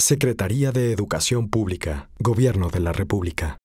Secretaría de Educación Pública, Gobierno de la República.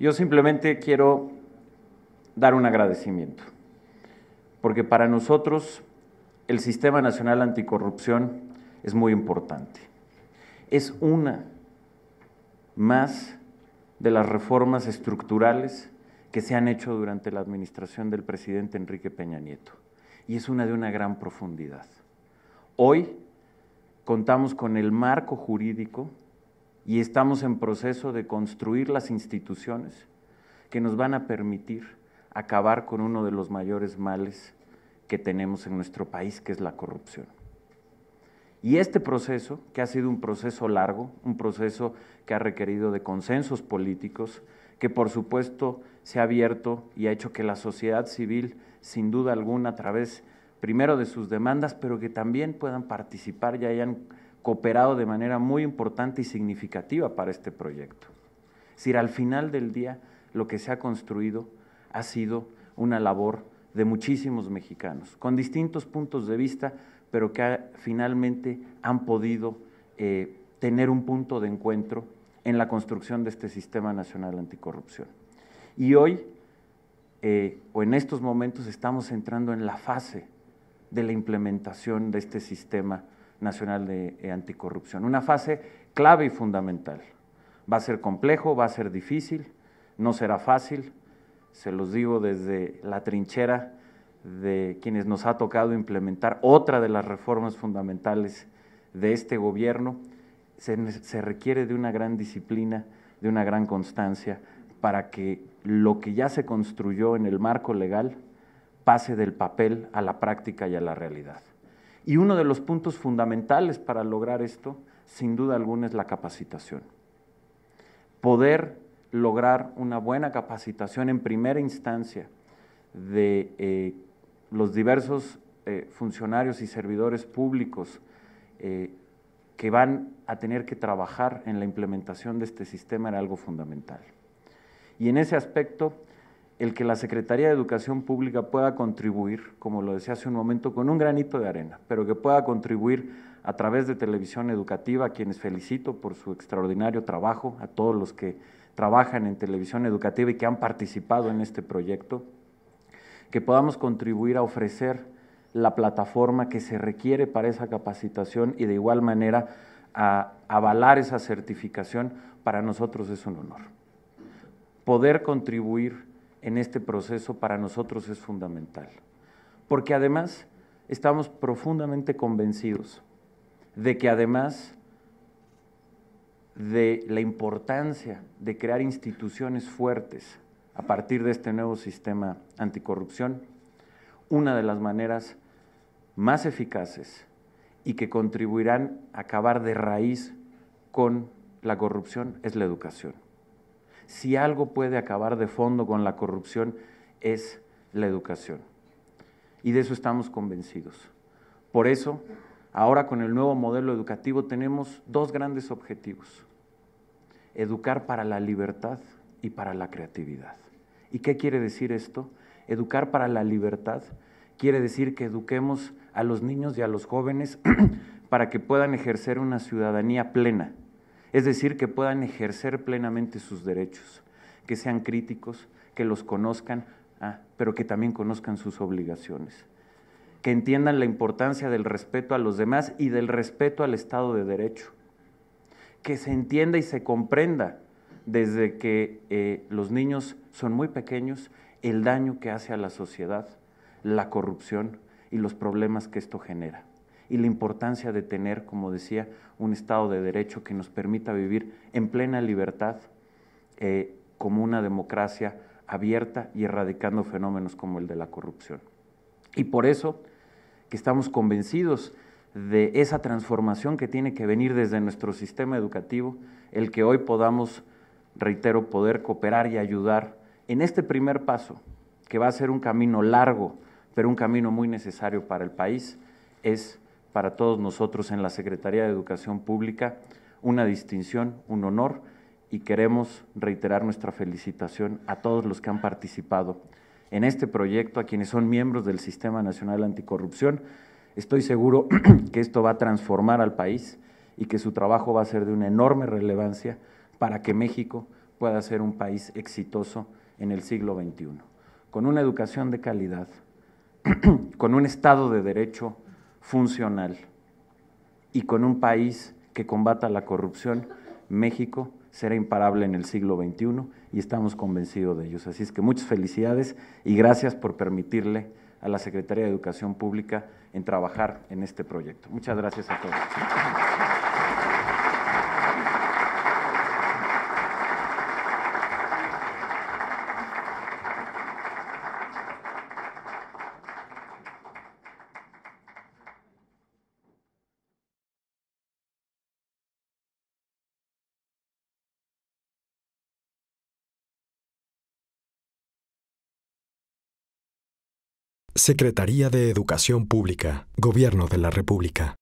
Yo simplemente quiero dar un agradecimiento, porque para nosotros el Sistema Nacional Anticorrupción es muy importante. Es una más de las reformas estructurales que se han hecho durante la administración del presidente Enrique Peña Nieto. Y es una de una gran profundidad. Hoy contamos con el marco jurídico y estamos en proceso de construir las instituciones que nos van a permitir acabar con uno de los mayores males que tenemos en nuestro país, que es la corrupción. Y este proceso, que ha sido un proceso largo, un proceso que ha requerido de consensos políticos, que por supuesto se ha abierto y ha hecho que la sociedad civil, sin duda alguna, a través primero de sus demandas, pero que también puedan participar ya hayan cooperado de manera muy importante y significativa para este proyecto. Es decir, al final del día, lo que se ha construido ha sido una labor de muchísimos mexicanos, con distintos puntos de vista, pero que finalmente han podido eh, tener un punto de encuentro en la construcción de este Sistema Nacional Anticorrupción. Y hoy, eh, o en estos momentos, estamos entrando en la fase de la implementación de este sistema Nacional de eh, Anticorrupción. Una fase clave y fundamental. Va a ser complejo, va a ser difícil, no será fácil, se los digo desde la trinchera de quienes nos ha tocado implementar otra de las reformas fundamentales de este gobierno, se, requiere de una gran disciplina, de una gran constancia, para que lo que ya se construyó en el marco legal pase del papel a la práctica y a la realidad. Y uno de los puntos fundamentales para lograr esto, sin duda alguna, es la capacitación. Poder lograr una buena capacitación en primera instancia de eh, los diversos eh, funcionarios y servidores públicos eh, que van a tener que trabajar en la implementación de este sistema era algo fundamental. Y en ese aspecto, el que la Secretaría de Educación Pública pueda contribuir, como lo decía hace un momento, con un granito de arena, pero que pueda contribuir a través de televisión educativa, a quienes felicito por su extraordinario trabajo, a todos los que trabajan en televisión educativa y que han participado en este proyecto, que podamos contribuir a ofrecer la plataforma que se requiere para esa capacitación y de igual manera a avalar esa certificación, para nosotros es un honor. Poder contribuir en este proceso para nosotros es fundamental, porque además estamos profundamente convencidos de que además de la importancia de crear instituciones fuertes a partir de este nuevo sistema anticorrupción, una de las maneras más eficaces y que contribuirán a acabar de raíz con la corrupción es la educación si algo puede acabar de fondo con la corrupción es la educación. Y de eso estamos convencidos. Por eso, ahora con el nuevo modelo educativo tenemos dos grandes objetivos. Educar para la libertad y para la creatividad. ¿Y qué quiere decir esto? Educar para la libertad quiere decir que eduquemos a los niños y a los jóvenes para que puedan ejercer una ciudadanía plena, es decir, que puedan ejercer plenamente sus derechos, que sean críticos, que los conozcan, ah, pero que también conozcan sus obligaciones, que entiendan la importancia del respeto a los demás y del respeto al Estado de Derecho, que se entienda y se comprenda desde que eh, los niños son muy pequeños el daño que hace a la sociedad, la corrupción y los problemas que esto genera y la importancia de tener, como decía, un Estado de Derecho que nos permita vivir en plena libertad eh, como una democracia abierta y erradicando fenómenos como el de la corrupción. Y por eso que estamos convencidos de esa transformación que tiene que venir desde nuestro sistema educativo, el que hoy podamos, reitero, poder cooperar y ayudar en este primer paso, que va a ser un camino largo, pero un camino muy necesario para el país, es para todos nosotros en la Secretaría de Educación Pública una distinción, un honor y queremos reiterar nuestra felicitación a todos los que han participado en este proyecto, a quienes son miembros del Sistema Nacional Anticorrupción. Estoy seguro que esto va a transformar al país y que su trabajo va a ser de una enorme relevancia para que México pueda ser un país exitoso en el siglo XXI, con una educación de calidad, con un Estado de Derecho funcional y con un país que combata la corrupción, México será imparable en el siglo XXI y estamos convencidos de ello. Así es que muchas felicidades y gracias por permitirle a la Secretaría de Educación Pública en trabajar en este proyecto. Muchas gracias a todos. Secretaría de Educación Pública, Gobierno de la República.